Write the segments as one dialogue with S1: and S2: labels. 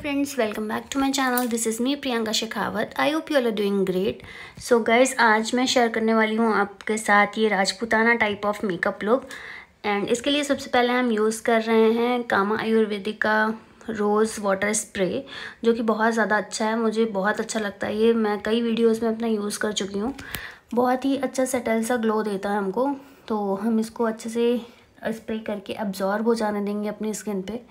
S1: friends welcome back to my channel this is me Priyanka Shekhawat I hope you are doing great so girls आज मैं share करने वाली हूँ आपके साथ ये Rajputana type of makeup look and इसके लिए सबसे पहले हम यूज़ कर रहे हैं कामा आयुर्वेदिक का रोज़ वाटर स्प्रे जो कि बहुत ज़्यादा अच्छा है मुझे बहुत अच्छा लगता है ये मैं कई वीडियोज़ में अपना यूज़ कर चुकी हूँ बहुत ही अच्छा सेटल सा ग्लो देता है हमको तो हम इसको अच्छे से स्प्रे करके अब्जॉर्ब हो जाने देंगे अपनी स्किन पर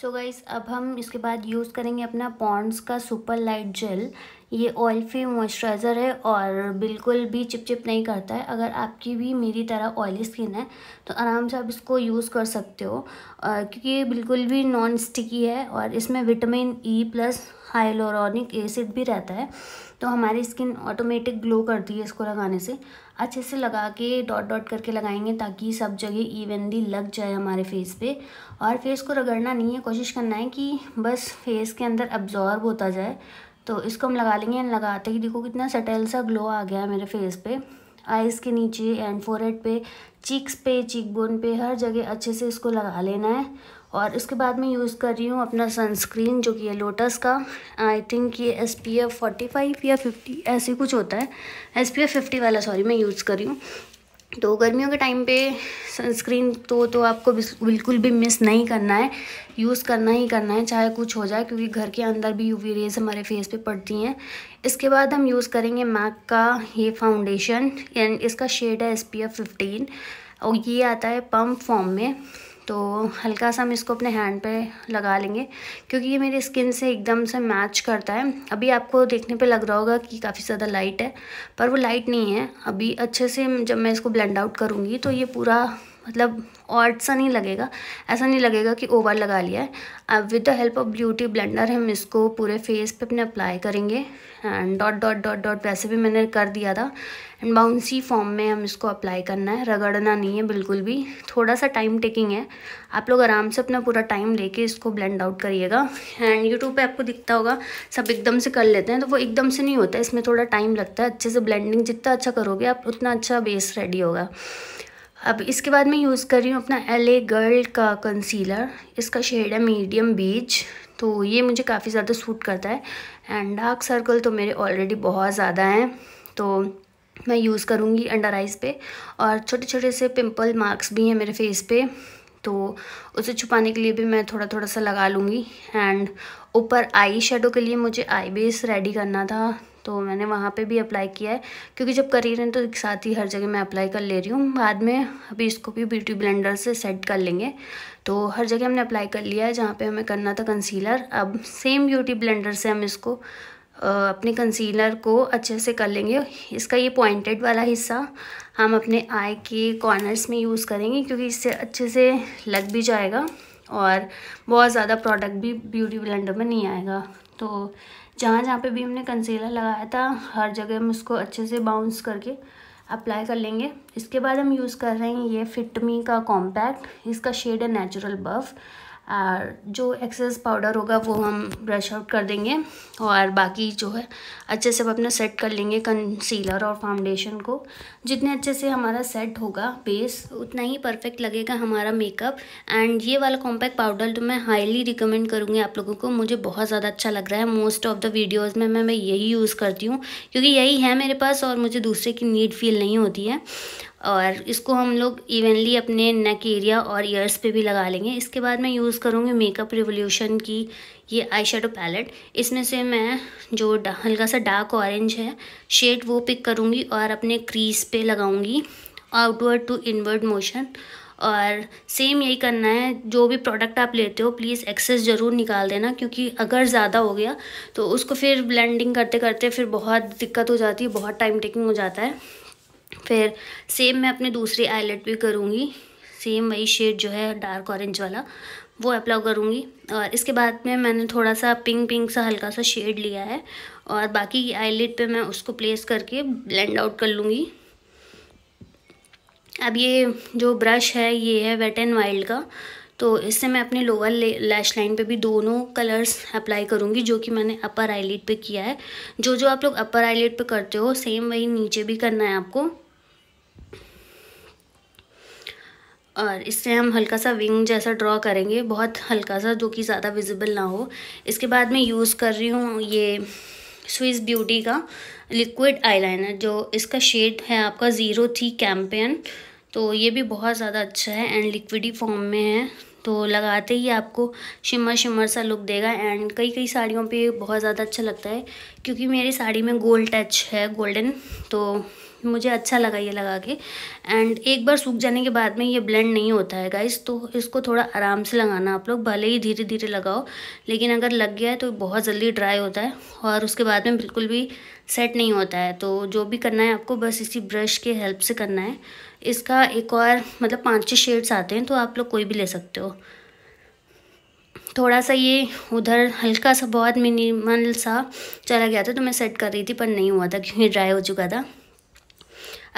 S1: सो so गाइस अब हम इसके बाद यूज़ करेंगे अपना पॉन्ड्स का सुपर लाइट जेल ये ऑयल फ्री मॉइस्चराइज़र है और बिल्कुल भी चिपचिप -चिप नहीं करता है अगर आपकी भी मेरी तरह ऑयली स्किन है तो आराम से आप इसको यूज़ कर सकते हो आ, क्योंकि ये बिल्कुल भी नॉन स्टिकी है और इसमें vitamin E plus hyaluronic acid भी रहता है तो हमारी स्किन ऑटोमेटिक ग्लो करती है इसको लगाने से अच्छे से लगा के डॉट डॉट करके लगाएंगे ताकि सब जगह इवनली लग जाए हमारे फेस पे और फेस को रगड़ना नहीं है कोशिश करना है कि बस फेस के अंदर अब्जॉर्ब होता जाए तो इसको हम लगा लेंगे लगाते ही देखो कितना सटल सा ग्लो आ गया है मेरे फेस पे आइज़ के नीचे एंड फोरहेड पे चीक्स पे चीक बोन पे हर जगह अच्छे से इसको लगा लेना है और उसके बाद मैं यूज़ कर रही हूँ अपना सनस्क्रीन जो कि है लोटस का आई थिंक ये S P F forty five या फिफ्टी ऐसे कुछ होता है एस पी एफ फिफ्टी वाला सॉरी मैं यूज़ कर रही हूँ तो गर्मियों के टाइम पे सनस्क्रीन तो तो आपको बिल्कुल भी मिस नहीं करना है यूज़ करना ही करना है चाहे कुछ हो जाए क्योंकि घर के अंदर भी यूवी रेज हमारे फेस पे पड़ती हैं इसके बाद हम यूज़ करेंगे मैक का ये फाउंडेशन एंड इसका शेड है एस पी एफ फिफ्टीन और ये आता है पम्प फॉर्म में तो हल्का सा हम इसको अपने हैंड पे लगा लेंगे क्योंकि ये मेरी स्किन से एकदम से मैच करता है अभी आपको देखने पे लग रहा होगा कि काफ़ी ज़्यादा लाइट है पर वो लाइट नहीं है अभी अच्छे से जब मैं इसको ब्लेंड आउट करूँगी तो ये पूरा मतलब और सा नहीं लगेगा ऐसा नहीं लगेगा कि ओवर लगा लिया है अब with the help of beauty blender हम इसको पूरे फेस पे अपने अप्लाई करेंगे and dot dot dot dot वैसे भी मैंने कर दिया था एंड बाउंसी फॉर्म में हम इसको अप्लाई करना है रगड़ना नहीं है बिल्कुल भी थोड़ा सा टाइम टेकिंग है आप लोग आराम से अपना पूरा टाइम लेके इसको ब्लेंड आउट करिएगा एंड यूट्यूब पे आपको दिखता होगा सब एकदम से कर लेते हैं तो वो एकदम से नहीं होता इसमें थोड़ा टाइम लगता है अच्छे से ब्लेंडिंग जितना अच्छा करोगे आप उतना अच्छा बेस रेडी होगा अब इसके बाद मैं यूज़ कर रही हूँ अपना एल गर्ल का कंसीलर इसका शेड है मीडियम बीच तो ये मुझे काफ़ी ज़्यादा सूट करता है एंड डार्क सर्कल तो मेरे ऑलरेडी बहुत ज़्यादा हैं तो मैं यूज़ करूँगी अंडर आइज़ पे और छोटे छोटे से पिंपल मार्क्स भी हैं मेरे फेस पे तो उसे छुपाने के लिए भी मैं थोड़ा थोड़ा सा लगा लूँगी एंड ऊपर आई शेडो के लिए मुझे आई बेस रेडी करना था तो मैंने वहाँ पे भी अप्लाई किया है क्योंकि जब करियर है रहे हैं तो एक साथ ही हर जगह मैं अप्लाई कर ले रही हूँ बाद में अभी इसको भी ब्यूटी ब्लेंडर से सेट कर लेंगे तो हर जगह हमने अप्लाई कर लिया है जहाँ पे हमें करना था कंसीलर अब सेम ब्यूटी ब्लेंडर से हम इसको अपने कंसीलर को अच्छे से कर लेंगे इसका ये पॉइंटेड वाला हिस्सा हम अपने आई के कॉर्नर्स में यूज़ करेंगे क्योंकि इससे अच्छे से लग भी जाएगा और बहुत ज़्यादा प्रोडक्ट भी ब्यूटी ब्लेंडर में नहीं आएगा तो जहाँ जहाँ पे भी हमने कंसीलर लगाया था हर जगह हम इसको अच्छे से बाउंस करके अप्लाई कर लेंगे इसके बाद हम यूज़ कर रहे हैं ये फिटमी का कॉम्पैक्ट इसका शेड है नेचुरल बफ़ जो एक्सेस पाउडर होगा वो हम ब्रश आउट कर देंगे और बाकी जो है अच्छे से अपने सेट कर लेंगे कंसीलर और फाउंडेशन को जितने अच्छे से हमारा सेट होगा बेस उतना ही परफेक्ट लगेगा हमारा मेकअप एंड ये वाला कॉम्पैक्ट पाउडर तो मैं हाईली रिकमेंड करूँगी आप लोगों को मुझे बहुत ज़्यादा अच्छा लग रहा है मोस्ट ऑफ द वीडियोज़ में मैं मैं यही यूज़ करती हूँ क्योंकि यही है मेरे पास और मुझे दूसरे की नीड फील नहीं होती है और इसको हम लोग इवनली अपने नेक एरिया और ईयर्स पे भी लगा लेंगे इसके बाद मैं यूज़ करूँगी मेकअप रिवोल्यूशन की ये आई शेडो पैलेट इसमें से मैं जो हल्का सा डार्क ऑरेंज है शेड वो पिक करूँगी और अपने क्रीज पे लगाऊँगी आउटवर्ड टू इनवर्ड मोशन और सेम यही करना है जो भी प्रोडक्ट आप लेते हो प्लीज़ एक्सेस ज़रूर निकाल देना क्योंकि अगर ज़्यादा हो गया तो उसको फिर ब्लेंडिंग करते करते फिर बहुत दिक्कत हो जाती है बहुत टाइम टेकिंग हो जाता है फिर सेम मैं अपने दूसरे आईलेट भी करूँगी सेम वही शेड जो है डार्क ऑरेंज वाला वो अप्लाई करूँगी और इसके बाद में मैंने थोड़ा सा पिंक पिंक सा हल्का सा शेड लिया है और बाकी आईलेट पे मैं उसको प्लेस करके ब्लेंड आउट कर लूँगी अब ये जो ब्रश है ये है वेट एंड वाइल्ड का तो इससे मैं अपने लोअर लैश लाइन पे भी दोनों कलर्स अप्लाई करूँगी जो कि मैंने अपर आईलिड पे किया है जो जो आप लोग अपर आईलिड पे करते हो सेम वही नीचे भी करना है आपको और इससे हम हल्का सा विंग जैसा ड्रॉ करेंगे बहुत हल्का सा जो कि ज़्यादा विजिबल ना हो इसके बाद मैं यूज़ कर रही हूँ ये स्विस ब्यूटी का लिक्विड आईलाइनर जो इसका शेड है आपका ज़ीरो थ्री कैम्पेन तो ये भी बहुत ज़्यादा अच्छा है एंड लिक्विडी फॉर्म में है तो लगाते ही आपको शिमर शिमर सा लुक देगा एंड कई कई साड़ियों पे बहुत ज़्यादा अच्छा लगता है क्योंकि मेरी साड़ी में गोल्ड टच है गोल्डन तो मुझे अच्छा लगा ये लगा के एंड एक बार सूख जाने के बाद में ये ब्लेंड नहीं होता है गाइस तो इसको थोड़ा आराम से लगाना आप लोग भले ही धीरे धीरे लगाओ लेकिन अगर लग गया है तो बहुत जल्दी ड्राई होता है और उसके बाद में बिल्कुल भी सेट नहीं होता है तो जो भी करना है आपको बस इसी ब्रश के हेल्प से करना है इसका एक और मतलब पाँच छः शेड्स आते हैं तो आप लोग कोई भी ले सकते हो थोड़ा सा ये उधर हल्का सा बहुत मिनिमल सा चला गया था तो मैं सेट कर रही थी पर नहीं हुआ था क्योंकि ड्राई हो चुका था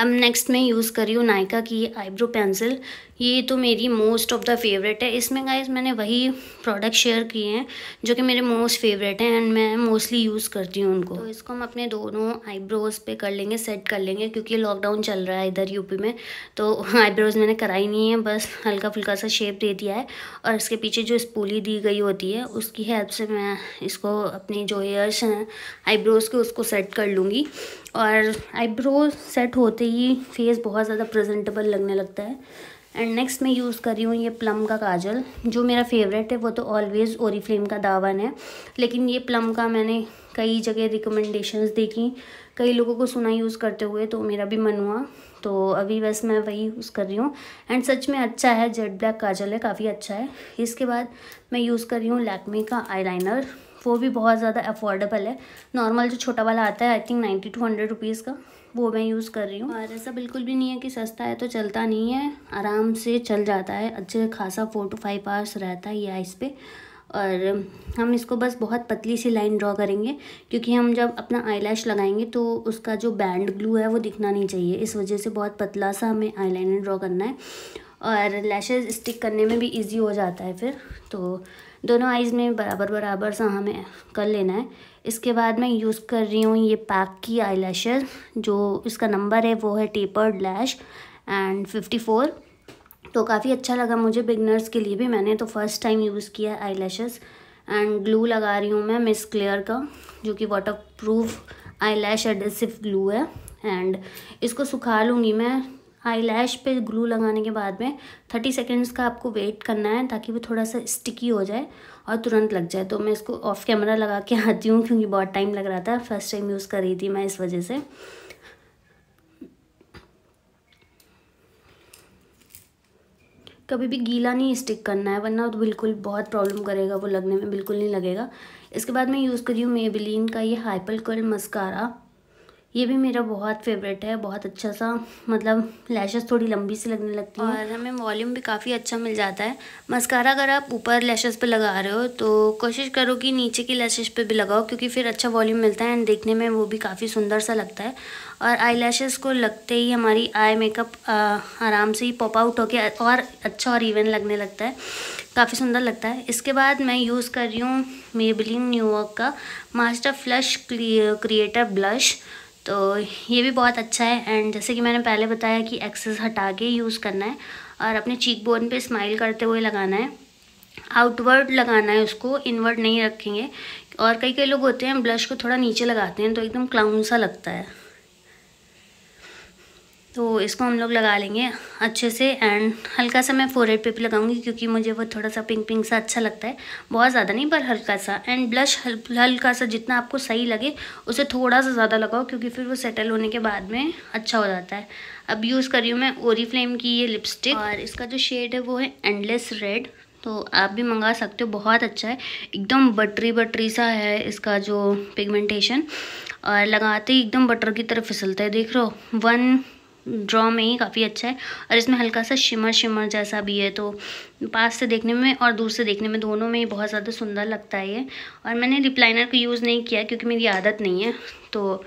S1: अब नेक्स्ट मैं यूज़ कर रही हूँ नायका की आईब्रो पेंसिल ये तो मेरी मोस्ट ऑफ़ द फेवरेट है इसमें गाइज मैंने वही प्रोडक्ट शेयर किए हैं जो कि मेरे मोस्ट फेवरेट हैं एंड मैं मोस्टली यूज़ करती हूँ उनको तो इसको हम अपने दोनों आईब्रोज़ पे कर लेंगे सेट कर लेंगे क्योंकि लॉकडाउन चल रहा है इधर यूपी में तो आईब्रोज़ मैंने कराई नहीं है बस हल्का फुल्का सा शेप दे दिया है और इसके पीछे जो स्पूली दी गई होती है उसकी हेल्प से मैं इसको अपनी जो हेयर्स हैं आईब्रोज़ के उसको सेट कर लूँगी और आईब्रो सेट होते ही फेस बहुत ज़्यादा प्रेजेंटेबल लगने लगता है एंड नेक्स्ट मैं यूज़ कर रही हूँ ये प्लम का काजल जो मेरा फेवरेट है वो तो ऑलवेज़ ओरिफ्लेम का दावन है लेकिन ये प्लम का मैंने कई जगह रिकमेंडेशंस देखी कई लोगों को सुना यूज़ करते हुए तो मेरा भी मन हुआ तो अभी बस मैं वही यूज़ कर रही हूँ एंड सच में अच्छा है जेड ब्लैक काजल है काफ़ी अच्छा है इसके बाद मैं यूज़ कर रही हूँ लैकमे का आई वो भी बहुत ज़्यादा अफोर्डेबल है नॉर्मल जो छोटा वाला आता है I think ninety two hundred rupees का वो मैं यूज़ कर रही हूँ और ऐसा बिल्कुल भी नहीं है कि सस्ता है तो चलता नहीं है आराम से चल जाता है अच्छे खासा फोर टू फाइव आवर्स रहता है ये आइस पे और हम इसको बस बहुत पतली सी लाइन ड्रॉ करेंगे क्योंकि हम जब अपना लैश लगाएंगे तो उसका जो बैंड ग्लू है वो दिखना नहीं चाहिए इस वजह से बहुत पतला सा हमें आईलाइनर ड्रॉ करना है और लैशेज स्टिक करने में भी इजी हो जाता है फिर तो दोनों आइज़ में बराबर बराबर सा हमें कर लेना है इसके बाद मैं यूज़ कर रही हूँ ये पैक की आई लैशेज जो इसका नंबर है वो है tapered lash and fifty four तो काफ़ी अच्छा लगा मुझे बिगनर्स के लिए भी मैंने तो फ़र्स्ट टाइम यूज़ किया है आई लैशेज़ एंड ग्लू लगा रही हूँ मैं मिस क्लियर का जो कि waterproof eyelash adhesive glue है एंड इसको सुखा लूँगी मैं आई लैश पर ग्लू लगाने के बाद में थर्टी सेकेंड्स का आपको वेट करना है ताकि वो थोड़ा सा स्टिकी हो जाए और तुरंत लग जाए तो मैं इसको ऑफ कैमरा लगा के आती हूँ क्योंकि बहुत टाइम लग रहा था फर्स्ट टाइम यूज़ कर रही थी मैं इस वजह से कभी भी गीला नहीं स्टिक करना है वरना तो बिल्कुल बहुत प्रॉब्लम करेगा वो लगने में बिल्कुल नहीं लगेगा इसके बाद मैं यूज़ करी हूँ मेबिलीन का ये हाइपल कर्ल मस्कारा ये भी मेरा बहुत फेवरेट है बहुत अच्छा सा मतलब लैशेस थोड़ी लंबी सी लगने लगती है और हमें वॉल्यूम भी काफ़ी अच्छा मिल जाता है मस्कारा अगर आप ऊपर लैशेस पे लगा रहे हो तो कोशिश करो कि नीचे की लैशेस पे भी लगाओ क्योंकि फिर अच्छा वॉल्यूम मिलता है एंड देखने में वो भी काफ़ी सुंदर सा लगता है और आई को लगते ही हमारी आई मेकअप आराम से ही पॉप आउट होकर और अच्छा और इवन लगने लगता है काफ़ी सुंदर लगता है इसके बाद मैं यूज़ कर रही हूँ मेबलिन न्यूयॉर्क का मास्टर फ्लश क्रिएटर ब्लश तो ये भी बहुत अच्छा है एंड जैसे कि मैंने पहले बताया कि एक्सेस हटा के यूज़ करना है और अपने चीक बोन पर स्माइल करते हुए लगाना है आउटवर्ड लगाना है उसको इनवर्ड नहीं रखेंगे और कई कई लोग होते हैं ब्लश को थोड़ा नीचे लगाते हैं तो एकदम क्लाउन सा लगता है तो इसको हम लोग लगा लेंगे अच्छे से एंड हल्का सा मैं फोरेड पे भी लगाऊंगी क्योंकि मुझे वो थोड़ा सा पिंक पिंक सा अच्छा लगता है बहुत ज़्यादा नहीं पर हल्का सा एंड ब्लश हल्का सा जितना आपको सही लगे उसे थोड़ा सा ज़्यादा लगाओ क्योंकि फिर वो सेटल होने के बाद में अच्छा हो जाता है अब यूज़ करी हूँ मैं ओरी फ्लेम की ये लिपस्टिक और इसका जो शेड है वो है एंडलेस रेड तो आप भी मंगा सकते हो बहुत अच्छा है एकदम बटरी बटरी सा है इसका जो पिगमेंटेशन और लगाते ही एकदम बटर की तरह फिसलता है देख रहे हो वन ड्रॉ में ही काफ़ी अच्छा है और इसमें हल्का सा शिमर शिमर जैसा भी है तो पास से देखने में और दूर से देखने में दोनों में ही बहुत ज़्यादा सुंदर लगता है ये और मैंने लिप लाइनर को यूज़ नहीं किया क्योंकि मेरी आदत नहीं है तो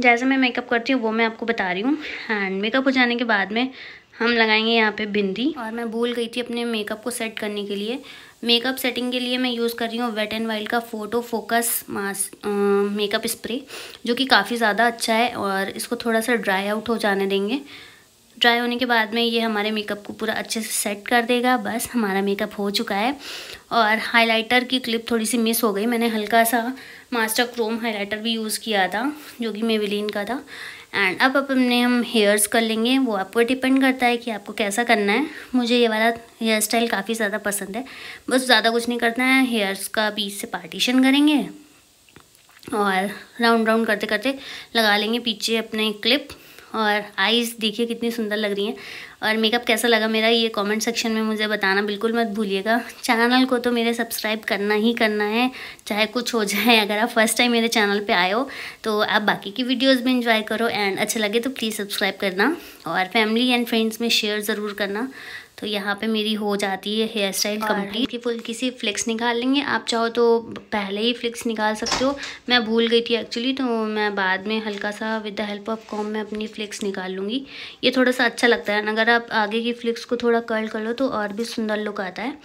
S1: जैसा मैं मेकअप करती हूँ वो मैं आपको बता रही हूँ एंड मेकअप हो जाने के बाद में हम लगाएंगे यहाँ पे बिंदी और मैं भूल गई थी अपने मेकअप को सेट करने के लिए मेकअप सेटिंग के लिए मैं यूज़ कर रही हूँ वेट एंड वाइल्ड का photo focus mask makeup spray जो कि काफ़ी ज़्यादा अच्छा है और इसको थोड़ा सा ड्राई आउट हो जाने देंगे ड्राई होने के बाद में ये हमारे मेकअप को पूरा अच्छे से सेट कर देगा बस हमारा मेकअप हो चुका है और हाइलाइटर की क्लिप थोड़ी सी मिस हो गई मैंने हल्का सा मास्टर क्रोम हाइलाइटर भी यूज़ किया था जो कि मेविलीन का था एंड अब अपने हम हेयर्स कर लेंगे वो आपको डिपेंड करता है कि आपको कैसा करना है मुझे ये वाला हेयर स्टाइल काफ़ी ज़्यादा पसंद है बस ज़्यादा कुछ नहीं करना है हेयर्स का बीच से पार्टीशन करेंगे और राउंड राउंड करते करते लगा लेंगे पीछे अपने क्लिप और आईज़ देखिए कितनी सुंदर लग रही हैं और मेकअप कैसा लगा मेरा ये कमेंट सेक्शन में मुझे बताना बिल्कुल मत भूलिएगा चैनल को तो मेरे सब्सक्राइब करना ही करना है चाहे कुछ हो जाए अगर आप फर्स्ट टाइम मेरे चैनल पे आए हो तो आप बाकी की वीडियोस भी इंजॉय करो एंड अच्छा लगे तो प्लीज़ सब्सक्राइब करना और फैमिली एंड फ्रेंड्स में शेयर ज़रूर करना तो यहाँ पे मेरी हो जाती है हेयर स्टाइल कम्प्लीट की फुल्की सी फ्लिक्स निकाल लेंगे आप चाहो तो पहले ही फ्लिक्स निकाल सकते हो मैं भूल गई थी एक्चुअली तो मैं बाद में हल्का सा with the help of comb मैं अपनी फ्लिक्स निकाल लूँगी ये थोड़ा सा अच्छा लगता है अगर आप आगे की फ्लिक्स को थोड़ा कर्ल कर लो तो और भी सुंदर लुक आता है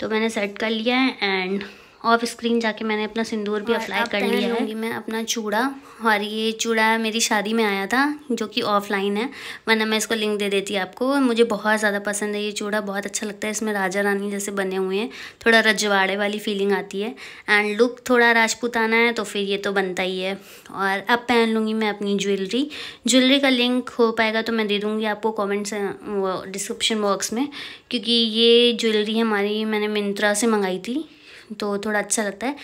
S1: तो मैंने सेट कर लिया है एंड ऑफ स्क्रीन जाके मैंने अपना सिंदूर भी अप्लाई कर लिया है मैं अपना चूड़ा और ये चूड़ा मेरी शादी में आया था जो कि ऑफलाइन है वरना मैं इसको लिंक दे देती आपको मुझे बहुत ज़्यादा पसंद है ये चूड़ा बहुत अच्छा लगता है इसमें राजा रानी जैसे बने हुए हैं थोड़ा रजवाड़े वाली फीलिंग आती है एंड लुक थोड़ा राजपूताना है तो फिर ये तो बनता ही है और अब पहन लूँगी मैं अपनी ज्वेलरी ज्वेलरी का लिंक हो पाएगा तो मैं दे दूँगी आपको कॉमेंट्स डिस्क्रिप्शन बॉक्स में क्योंकि ये ज्वेलरी हमारी मैंने मिंत्रा से मंगाई थी तो थोड़ा अच्छा लगता है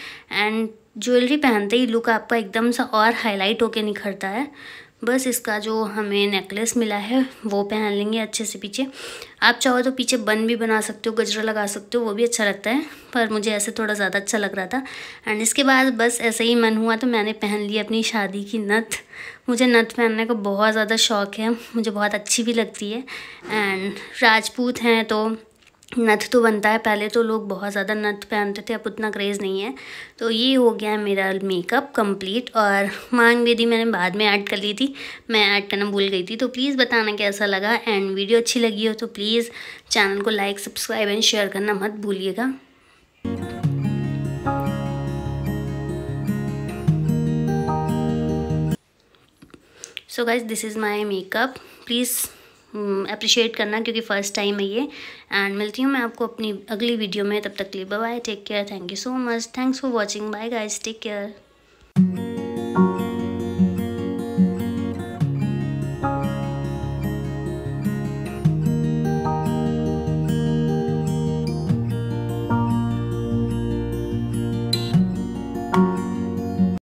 S1: एंड ज्वेलरी पहनते ही लुक आपका एकदम सा और हाईलाइट होके निखरता है बस इसका जो हमें नेकलेस मिला है वो पहन लेंगे अच्छे से पीछे आप चाहो तो पीछे बन भी बना सकते हो गजरा लगा सकते हो वो भी अच्छा लगता है पर मुझे ऐसे थोड़ा ज़्यादा अच्छा लग रहा था एंड इसके बाद बस ऐसे ही मन हुआ तो मैंने पहन ली अपनी शादी की नथ मुझे नथ पहनने का बहुत ज़्यादा शौक़ है मुझे बहुत अच्छी भी लगती है एंड राजपूत हैं तो नथ तो बनता है पहले तो लोग बहुत ज़्यादा नथ पहनते थे अब उतना क्रेज़ नहीं है तो ये हो गया है मेरा मेकअप कंप्लीट और मांग बेदी मैंने बाद में ऐड कर ली थी मैं ऐड करना भूल गई थी तो प्लीज़ बताना कैसा लगा एंड वीडियो अच्छी लगी हो तो प्लीज़ चैनल को लाइक सब्सक्राइब एंड शेयर करना मत भूलिएगा so guys this is my makeup please appreciate hmm, करना क्योंकि फ़र्स्ट टाइम है ये एंड मिलती हूँ मैं आपको अपनी अगली वीडियो में तब तक लिए bye take care thank you so much thanks for watching bye guys take care